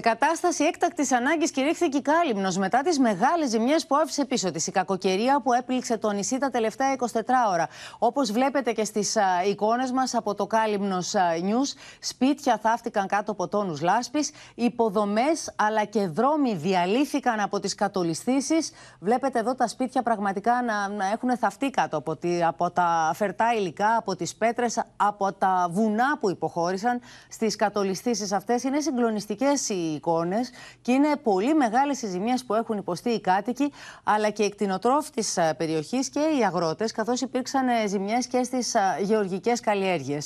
Σε κατάσταση έκτακτης ανάγκης κηρύχθηκε η Κάλυμνος μετά τις μεγάλες ζημιές που άφησε πίσω της. Η κακοκαιρία που έπληξε το νησί τα τελευταία 24 ώρα. Όπως βλέπετε και στις εικόνες μας από το Κάλυμνος News, σπίτια θαύτηκαν κάτω από τόνους λάσπης, υποδομές αλλά και δρόμοι διαλύθηκαν από τις κατολιστήσεις. Βλέπετε εδώ τα σπίτια πραγματικά να, να έχουν θαυτεί κάτω από, από τα φερτά υλικά, από τις πέτρες, από τα βουνά που υποχώρησαν στις κατολιστήσεις αυτές. Είναι συγκλονιστικές οι οι εικόνες και είναι πολύ μεγάλε οι ζημίε που έχουν υποστεί οι κάτοικοι, αλλά και οι κτηνοτρόφοι της ε, περιοχής και οι αγρότες, καθώς υπήρξαν ε, ζημιές και στις ε, γεωργικές καλλιέργειες.